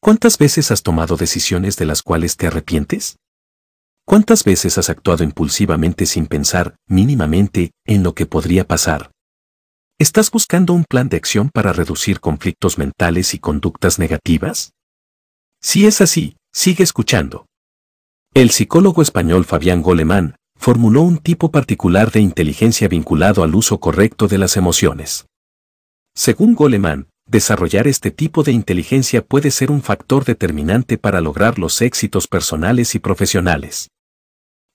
¿Cuántas veces has tomado decisiones de las cuales te arrepientes? ¿Cuántas veces has actuado impulsivamente sin pensar, mínimamente, en lo que podría pasar? ¿Estás buscando un plan de acción para reducir conflictos mentales y conductas negativas? Si es así, sigue escuchando. El psicólogo español Fabián Goleman formuló un tipo particular de inteligencia vinculado al uso correcto de las emociones. Según Goleman, desarrollar este tipo de inteligencia puede ser un factor determinante para lograr los éxitos personales y profesionales.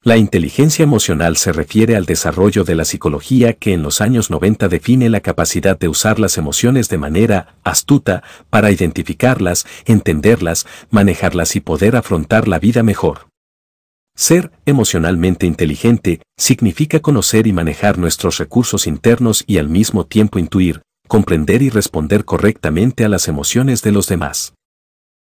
La inteligencia emocional se refiere al desarrollo de la psicología que en los años 90 define la capacidad de usar las emociones de manera astuta para identificarlas, entenderlas, manejarlas y poder afrontar la vida mejor. Ser emocionalmente inteligente significa conocer y manejar nuestros recursos internos y al mismo tiempo intuir, comprender y responder correctamente a las emociones de los demás.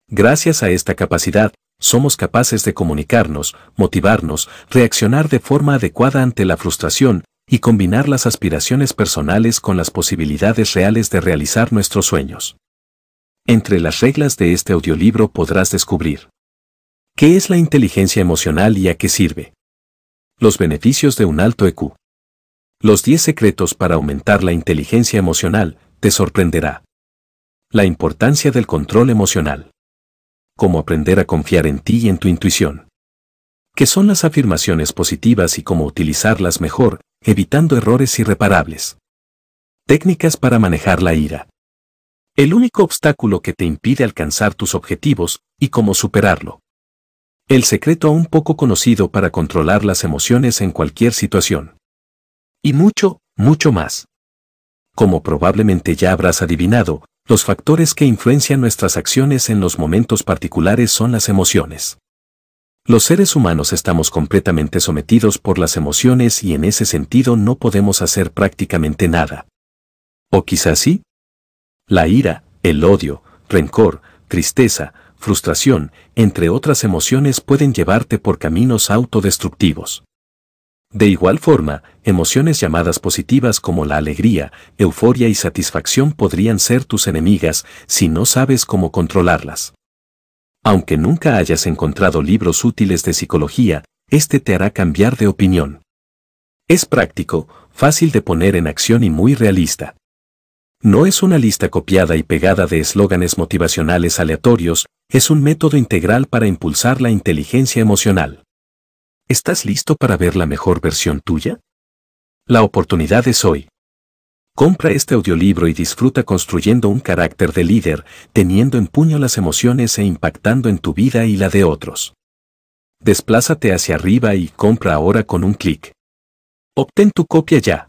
Gracias a esta capacidad, somos capaces de comunicarnos, motivarnos, reaccionar de forma adecuada ante la frustración y combinar las aspiraciones personales con las posibilidades reales de realizar nuestros sueños. Entre las reglas de este audiolibro podrás descubrir qué es la inteligencia emocional y a qué sirve, los beneficios de un alto EQ. Los 10 secretos para aumentar la inteligencia emocional te sorprenderá. La importancia del control emocional. Cómo aprender a confiar en ti y en tu intuición. ¿Qué son las afirmaciones positivas y cómo utilizarlas mejor, evitando errores irreparables? Técnicas para manejar la ira. El único obstáculo que te impide alcanzar tus objetivos y cómo superarlo. El secreto aún poco conocido para controlar las emociones en cualquier situación. Y mucho, mucho más. Como probablemente ya habrás adivinado, los factores que influencian nuestras acciones en los momentos particulares son las emociones. Los seres humanos estamos completamente sometidos por las emociones y en ese sentido no podemos hacer prácticamente nada. ¿O quizás sí? La ira, el odio, rencor, tristeza, frustración, entre otras emociones pueden llevarte por caminos autodestructivos. De igual forma, emociones llamadas positivas como la alegría, euforia y satisfacción podrían ser tus enemigas si no sabes cómo controlarlas. Aunque nunca hayas encontrado libros útiles de psicología, este te hará cambiar de opinión. Es práctico, fácil de poner en acción y muy realista. No es una lista copiada y pegada de eslóganes motivacionales aleatorios, es un método integral para impulsar la inteligencia emocional. ¿Estás listo para ver la mejor versión tuya? La oportunidad es hoy. Compra este audiolibro y disfruta construyendo un carácter de líder, teniendo en puño las emociones e impactando en tu vida y la de otros. Desplázate hacia arriba y compra ahora con un clic. Obtén tu copia ya.